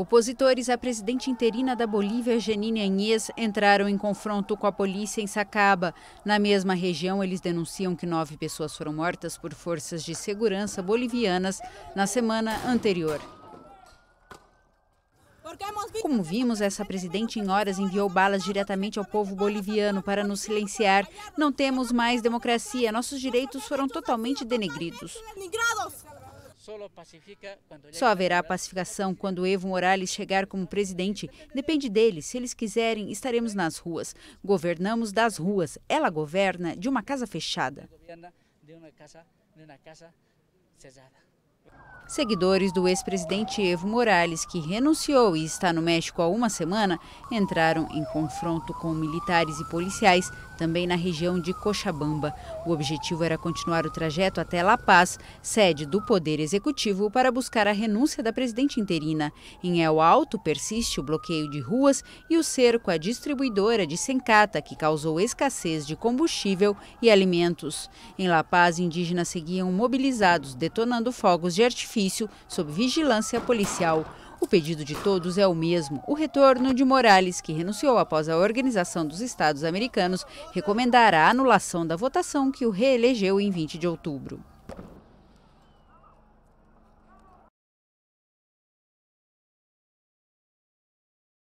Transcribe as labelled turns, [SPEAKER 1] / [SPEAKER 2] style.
[SPEAKER 1] Opositores à presidente interina da Bolívia, Janine Anhes, entraram em confronto com a polícia em Sacaba. Na mesma região, eles denunciam que nove pessoas foram mortas por forças de segurança bolivianas na semana anterior. Como vimos, essa presidente em horas enviou balas diretamente ao povo boliviano para nos silenciar. Não temos mais democracia, nossos direitos foram totalmente denegridos. Só haverá pacificação quando Evo Morales chegar como presidente. Depende dele. Se eles quiserem, estaremos nas ruas. Governamos das ruas. Ela governa de uma casa fechada. Seguidores do ex-presidente Evo Morales, que renunciou e está no México há uma semana, entraram em confronto com militares e policiais também na região de Cochabamba. O objetivo era continuar o trajeto até La Paz, sede do Poder Executivo, para buscar a renúncia da presidente interina. Em El Alto persiste o bloqueio de ruas e o cerco à distribuidora de Sencata, que causou escassez de combustível e alimentos. Em La Paz, indígenas seguiam mobilizados, detonando fogos de de artifício sob vigilância policial. O pedido de todos é o mesmo: o retorno de Morales, que renunciou após a Organização dos Estados Americanos recomendar a anulação da votação que o reelegeu em 20 de outubro.